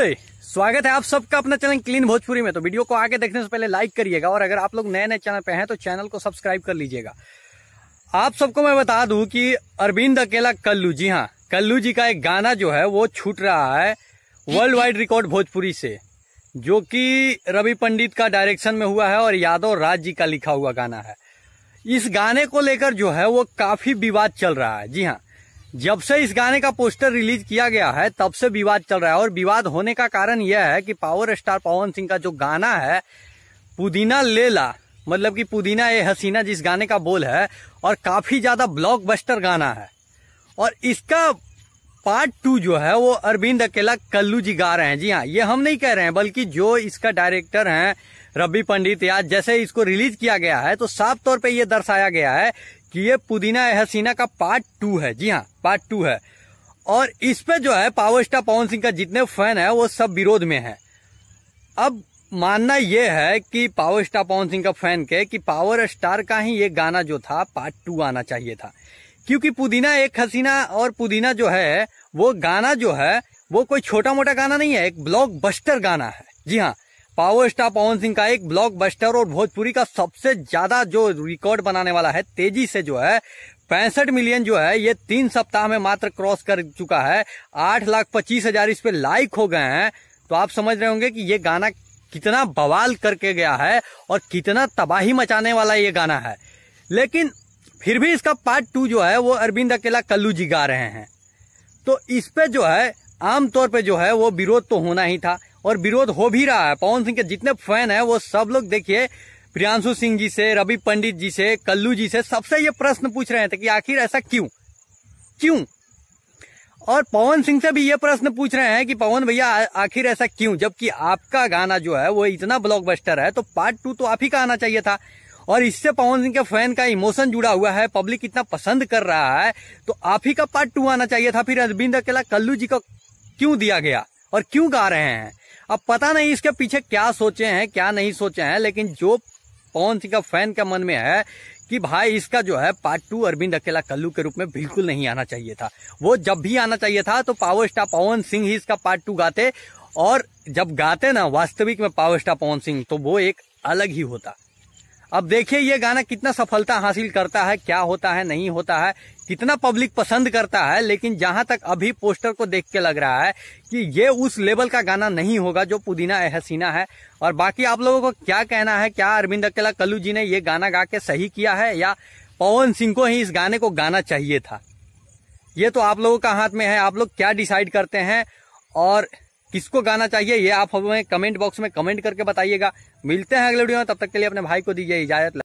नमस्ते स्वागत है आप सबका अपना चैनल क्लीन भोजपुरी में तो वीडियो को आगे देखने से पहले लाइक करिएगा और अगर आप लोग नए नए चैनल पे हैं तो चैनल को सब्सक्राइब कर लीजिएगा आप सबको मैं बता दूं कि अरविंद अकेला कल्लू जी हाँ कल्लू जी का एक गाना जो है वो छूट रहा है वर्ल्ड वाइड रिकॉर्ड भोजपुरी से जो कि रवि पंडित का डायरेक्शन में हुआ है और यादव राज जी का लिखा हुआ गाना है इस गाने को लेकर जो है वो काफी विवाद चल रहा है जी हाँ जब से इस गाने का पोस्टर रिलीज किया गया है तब से विवाद चल रहा है और विवाद होने का कारण यह है कि पावर स्टार पवन सिंह का जो गाना है पुदीना लेला मतलब कि पुदीना ए हसीना जिस गाने का बोल है और काफी ज्यादा ब्लॉकबस्टर गाना है और इसका पार्ट टू जो है वो अरविंद अकेला कल्लू जी गा रहे हैं जी हाँ ये हम नहीं कह रहे हैं बल्कि जो इसका डायरेक्टर हैं रबी पंडित या जैसे इसको रिलीज किया गया है तो साफ तौर पे ये दर्शाया गया है कि ये पुदीना हसीना का पार्ट टू है जी हाँ पार्ट टू है और इस पे जो है पावर स्टार पवन सिंह का जितने फैन है वो सब विरोध में है अब मानना यह है कि पावर स्टार पवन सिंह का फैन के कि पावर स्टार का ही ये गाना जो था पार्ट टू आना चाहिए था क्योंकि पुदीना एक हसीना और पुदीना जो है वो गाना जो है वो कोई छोटा मोटा गाना नहीं है एक ब्लॉक बस्टर गाना है जी हाँ पावर स्टार पवन सिंह का एक ब्लॉक बस्टर और भोजपुरी का सबसे ज्यादा जो रिकॉर्ड बनाने वाला है तेजी से जो है पैंसठ मिलियन जो है ये तीन सप्ताह में मात्र क्रॉस कर चुका है आठ लाख पच्चीस हजार इस पे लाइक हो गए हैं तो आप समझ रहे होंगे कि ये गाना कितना बवाल करके गया है और कितना तबाही मचाने वाला ये गाना है लेकिन फिर भी इसका पार्ट टू जो है वो अरविंद अकेला कल्लू जी गा रहे हैं तो इस पे जो है आमतौर पे जो है वो विरोध तो होना ही था और विरोध हो भी रहा है पवन सिंह के जितने फैन है वो सब लोग देखिए प्रियांशु सिंह जी से रवि पंडित जी से कल्लू जी से सबसे ये प्रश्न पूछ रहे थे कि आखिर ऐसा क्यों क्यों और पवन सिंह से भी ये प्रश्न पूछ रहे हैं कि पवन भैया आखिर ऐसा क्यों जबकि आपका गाना जो है वो इतना ब्लॉकबस्टर है तो पार्ट टू तो आप ही का आना चाहिए था और इससे पवन सिंह के फैन का इमोशन जुड़ा हुआ है पब्लिक इतना पसंद कर रहा है तो आप ही का पार्ट टू आना चाहिए था फिर अरविंद अकेला कल्लू जी को क्यों दिया गया और क्यों गा रहे हैं अब पता नहीं इसके पीछे क्या सोचे हैं क्या नहीं सोचे हैं लेकिन जो पवन सिंह का फैन का मन में है कि भाई इसका जो है पार्ट टू अरविंद अकेला कल्लू के रूप में बिल्कुल नहीं आना चाहिए था वो जब भी आना चाहिए था तो पावर स्टार पवन सिंह ही इसका पार्ट टू गाते और जब गाते ना वास्तविक में पावर स्टार पवन सिंह तो वो एक अलग ही होता अब देखिए ये गाना कितना सफलता हासिल करता है क्या होता है नहीं होता है कितना पब्लिक पसंद करता है लेकिन जहां तक अभी पोस्टर को देख के लग रहा है कि ये उस लेवल का गाना नहीं होगा जो पुदीना एहसीना है और बाकी आप लोगों को क्या कहना है क्या अरविंद अकेला कल्लू जी ने ये गाना गा के सही किया है या पवन सिंह को ही इस गाने को गाना चाहिए था ये तो आप लोगों का हाथ में है आप लोग क्या डिसाइड करते हैं और किसको गाना चाहिए ये आप हमें कमेंट बॉक्स में कमेंट करके बताइएगा मिलते हैं अगले वीडियो में तब तक के लिए अपने भाई को दीजिए इजाजत